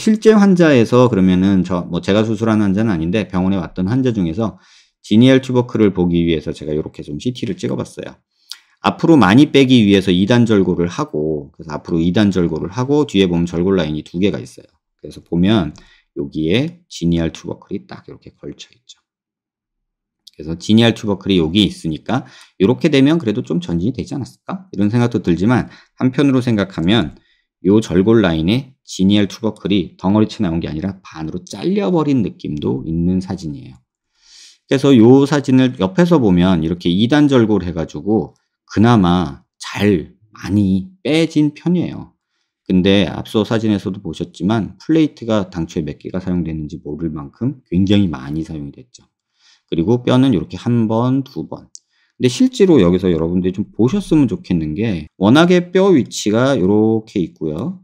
실제 환자에서 그러면은 저 뭐 제가 수술한 환자는 아닌데 병원에 왔던 환자 중에서 지니엘 튜버클을 보기 위해서 제가 이렇게 좀 CT를 찍어봤어요. 앞으로 많이 빼기 위해서 2단 절골을 하고 그래서 앞으로 2단 절골을 하고 뒤에 보면 절골 라인이 두 개가 있어요. 그래서 보면 여기에 지니알 튜버클이 딱 이렇게 걸쳐 있죠. 그래서 지니알 튜버클이 여기 있으니까 이렇게 되면 그래도 좀 전진이 되지 않았을까? 이런 생각도 들지만 한편으로 생각하면 요 절골 라인에 지니엘 투버클이 덩어리채 나온 게 아니라 반으로 잘려버린 느낌도 있는 사진이에요. 그래서 요 사진을 옆에서 보면 이렇게 2단 절골 해가지고 그나마 잘 많이 빼진 편이에요. 근데 앞서 사진에서도 보셨지만 플레이트가 당초에 몇 개가 사용됐는지 모를 만큼 굉장히 많이 사용이 됐죠. 그리고 뼈는 이렇게 한 번, 두 번, 근데 실제로 여기서 여러분들이 좀 보셨으면 좋겠는 게 워낙에 뼈 위치가 이렇게 있고요.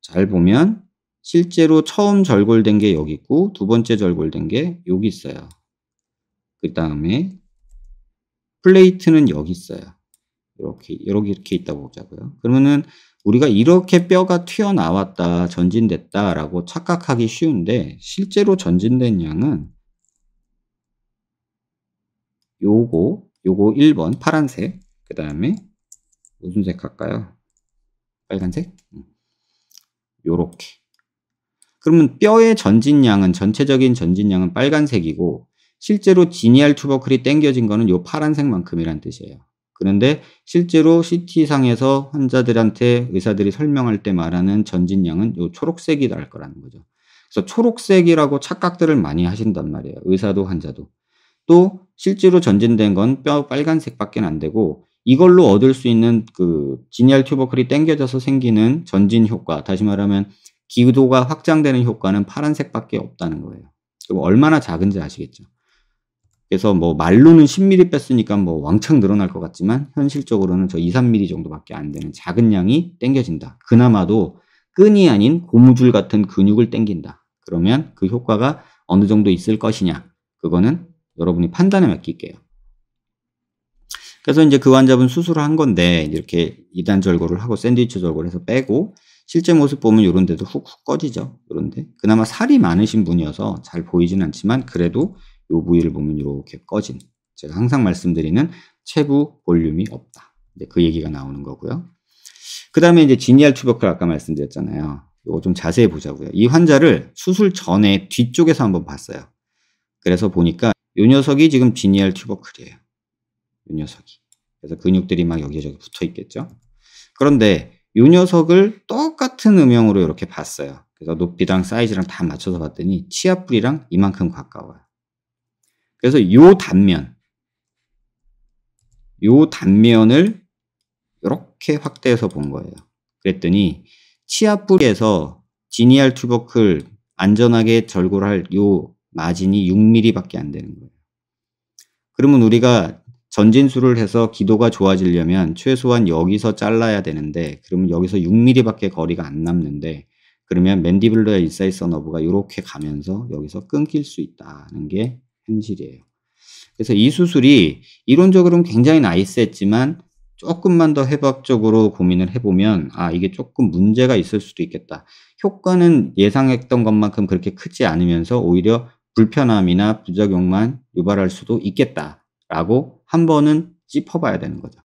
잘 보면 실제로 처음 절골된 게 여기 있고 두 번째 절골된 게 여기 있어요. 그 다음에 플레이트는 여기 있어요. 이렇게 이렇게 이렇게 있다 보자고요. 그러면은 우리가 이렇게 뼈가 튀어나왔다, 전진됐다라고 착각하기 쉬운데 실제로 전진된 양은 요거 요거 1번 파란색 그 다음에 무슨 색 할까요? 빨간색? 음. 요렇게 그러면 뼈의 전진량은 전체적인 전진량은 빨간색이고 실제로 지니알 투버클이 땡겨진 거는 요 파란색만큼이란 뜻이에요. 그런데 실제로 CT상에서 환자들한테 의사들이 설명할 때 말하는 전진량은 요 초록색이 날 거라는 거죠. 그래서 초록색이라고 착각들을 많이 하신단 말이에요. 의사도 환자도. 또 실제로 전진된 건 뼈 빨간색밖에 안 되고 이걸로 얻을 수 있는 그 지니알 튜버클이 땡겨져서 생기는 전진 효과, 다시 말하면 기도가 확장되는 효과는 파란색밖에 없다는 거예요. 그럼 얼마나 작은지 아시겠죠? 그래서 뭐 말로는 10mm 뺐으니까 뭐 왕창 늘어날 것 같지만 현실적으로는 저 2, 3mm 정도밖에 안 되는 작은 양이 땡겨진다. 그나마도 끈이 아닌 고무줄 같은 근육을 땡긴다. 그러면 그 효과가 어느 정도 있을 것이냐? 그거는 여러분이 판단에 맡길게요. 그래서 이제 그 환자분 수술을 한 건데 이렇게 이단 절거를 하고 샌드위치 절거를 해서 빼고 실제 모습 보면 이런 데도 훅훅 꺼지죠. 이런 데. 그나마 살이 많으신 분이어서 잘 보이진 않지만 그래도 이 부위를 보면 이렇게 꺼진 제가 항상 말씀드리는 체부 볼륨이 없다. 이제 그 얘기가 나오는 거고요. 그 다음에 이제 지니알 튜버클 아까 말씀드렸잖아요. 이거 좀 자세히 보자고요. 이 환자를 수술 전에 뒤쪽에서 한번 봤어요. 그래서 보니까 요 녀석이 지금 지니얼 튜버클이에요. 요 녀석이. 그래서 근육들이 막 여기저기 붙어 있겠죠. 그런데 요 녀석을 똑같은 음영으로 이렇게 봤어요. 그래서 높이랑 사이즈랑 다 맞춰서 봤더니 치아 뿌리랑 이만큼 가까워요. 그래서 요 단면, 요 단면을 이렇게 확대해서 본 거예요. 그랬더니 치아 뿌리에서 지니알 튜버클 안전하게 절골할 요 마진이 6mm밖에 안 되는 거예요. 그러면 우리가 전진술을 해서 기도가 좋아지려면 최소한 여기서 잘라야 되는데 그러면 여기서 6mm밖에 거리가 안 남는데 그러면 맨디블러 의 인사이드 너브가 이렇게 가면서 여기서 끊길 수 있다는 게 현실이에요. 그래서 이 수술이 이론적으로는 굉장히 나이스했지만 조금만 더 해박적으로 고민을 해보면 아 이게 조금 문제가 있을 수도 있겠다. 효과는 예상했던 것만큼 그렇게 크지 않으면서 오히려 불편함이나 부작용만 유발할 수도 있겠다라고 한 번은 짚어봐야 되는 거죠.